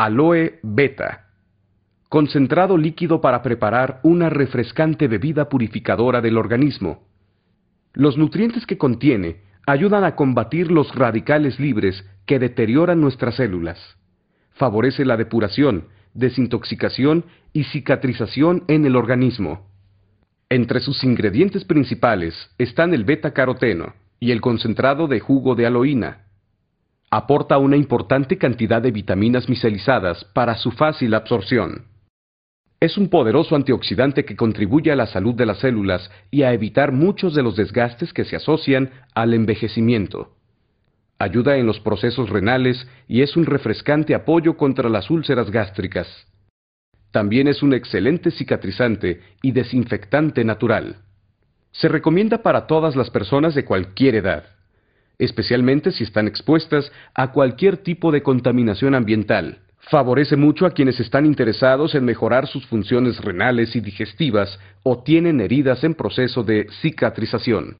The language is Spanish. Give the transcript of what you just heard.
Aloe Beta. Concentrado líquido para preparar una refrescante bebida purificadora del organismo. Los nutrientes que contiene ayudan a combatir los radicales libres que deterioran nuestras células. Favorece la depuración, desintoxicación y cicatrización en el organismo. Entre sus ingredientes principales están el beta-caroteno y el concentrado de jugo de aloína, aporta una importante cantidad de vitaminas micelizadas para su fácil absorción. Es un poderoso antioxidante que contribuye a la salud de las células y a evitar muchos de los desgastes que se asocian al envejecimiento. Ayuda en los procesos renales y es un refrescante apoyo contra las úlceras gástricas. También es un excelente cicatrizante y desinfectante natural. Se recomienda para todas las personas de cualquier edad especialmente si están expuestas a cualquier tipo de contaminación ambiental. Favorece mucho a quienes están interesados en mejorar sus funciones renales y digestivas o tienen heridas en proceso de cicatrización.